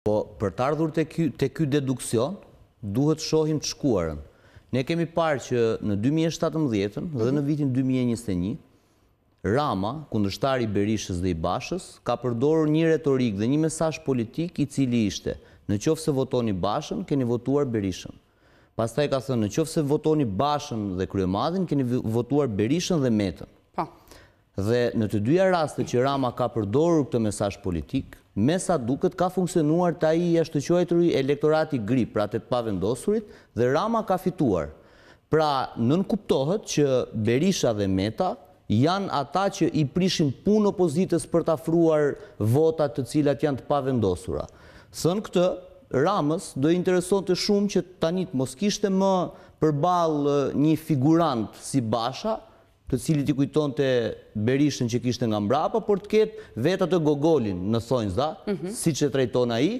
Po, për të ardhur të kjo deduksion, duhet shohim të shkuarën. Ne kemi parë që në 2017 dhe mhm. në vitin 2021, Rama, kundështari Berishës dhe i Bashës, ka përdorë një retorik dhe një mesaj politik i cili ishte, në qofë se votoni Bashën, keni votuar Berishën. Pastaj ka thënë, në qofë se votoni Bashën dhe Kryemadhin, keni votuar Berishën dhe Metën. Po. Dhe në të dyja raste që Rama ka përdorë këtë mesaj politik, me sa duket ka funksionuar ta i jashtë të qojtëri elektorati gri pra të të pavendosurit dhe Rama ka fituar. Pra nënkuptohet që Berisha dhe Meta janë ata që i prishin punë opozitës për të afruar votat të cilat janë të pavendosura. Sën këtë, Ramës do intereson të shumë që tanit mos kishte më përbal një figurant si basha, të cilit i kujton të berishën që kishtë nga mbrapa, por të ketë vetat të gogolin në thonjë zda, mhm. si që trejtona i,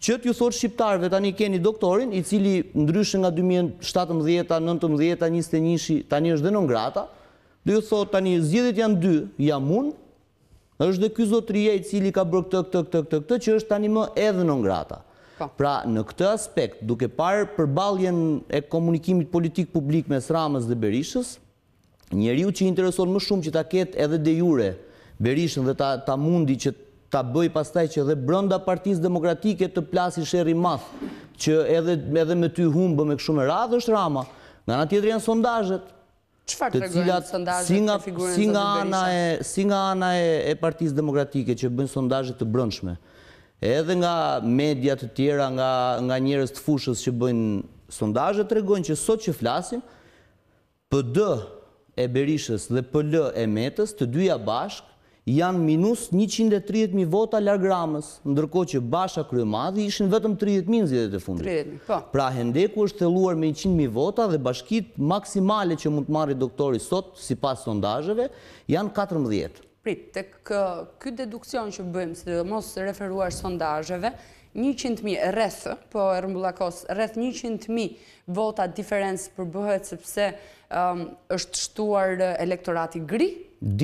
që t'ju thotë shqiptarve tani keni doktorin, i cili ndryshën nga 2017, 19, 21, tani është dhe në ngrata, dhe ju thotë tani zjedit janë dy, jam unë, është dhe ky zotëria i cili ka bërë këtë, këtë, këtë, këtë, që është tani më edhe në ngrata. Po. Pra në këtë aspekt, duke parë përbaljen e komunikimit politik publik me sramës dhe berishës, njeriu që intereson më shumë që ta ketë edhe de jure Berishën dhe ta, ta mundi që ta bëj pastaj që edhe brenda Partisë Demokratike të plasi shëri madh që edhe edhe me ty humë me kështu me radhë është Rama. Nga nga tjetër janë sondazhet. Çfarë tregojnë sondazhet? Si nga si nga ana e si nga ana e, Partisë Demokratike që bëjnë sondazhe të brendshme. Edhe nga media të tjera, nga nga njerëz të fushës që bëjnë sondazhe tregojnë që sot që flasim PD e Berishës dhe PL e Metës të dyja bashk janë minus 130.000 vota largramës, ndërko që basha krye madhi ishën vetëm 30.000 zjedet e fundit. Po. Pra Hendeku është theluar me 100.000 vota dhe bashkit maksimale që mund të marri doktori sot, si pas sondajëve, janë 14. Prit, të këtë deduksion që bëjmë, se dhe mos referuar sondajëve, 100.000 rrethë, po e rëmbullakos, rreth 100.000 vota diferencë për bëhet sepse um, është shtuar elektorati gri?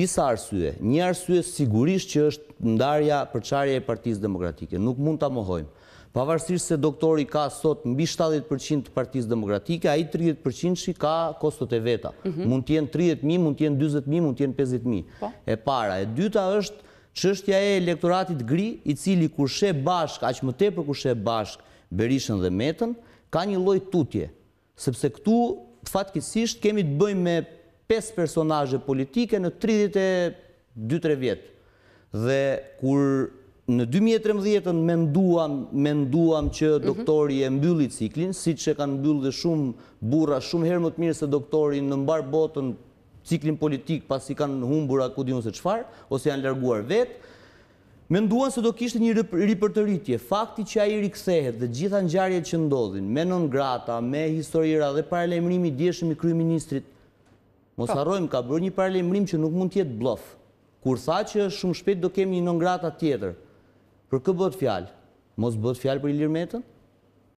Disa arsue, një arsue sigurisht që është ndarja përqarje e partijës demokratike, nuk mund të amohojmë pavarësirë se doktori ka sot mbi 70% të partisë demokratike, a i 30% që i ka kostot e veta. Mhm. Mund t'jenë 30.000, mund t'jenë 20.000, mund t'jenë 50.000. Po. E para, e dyta është që është ja e elektoratit gri, i cili kur shë bashk, aqë më tepër kur shë bashk, berishën dhe metën, ka një loj tutje. Sepse këtu, fatkisisht, kemi të bëjmë me pes personaje politike në 32-3 vjetë. Dhe kur Në 2013 menduam që mhm. doktori e mbyllit ciklin, si që kanë mbyllë dhe shumë burra shumë herë më të mirë se doktori në mbarë botën ciklin politik pasi kanë humbura ku di nëse qfarë, ose janë lërguar vetë. Menduan se do kishtë një ripër të rritje, fakti që a i rikësehet dhe gjitha në gjarje që ndodhin, me non grata, me historira dhe parelemrimi djeshëm i kryu ministrit, mos po. arrojmë ka bërë një parelemrim që nuk mund tjetë blofë, kur tha që shumë shpet do kemi një non grata tjetër, Për këtë bëhet fjalë, mos bëhet fjalë për Ilir Metën?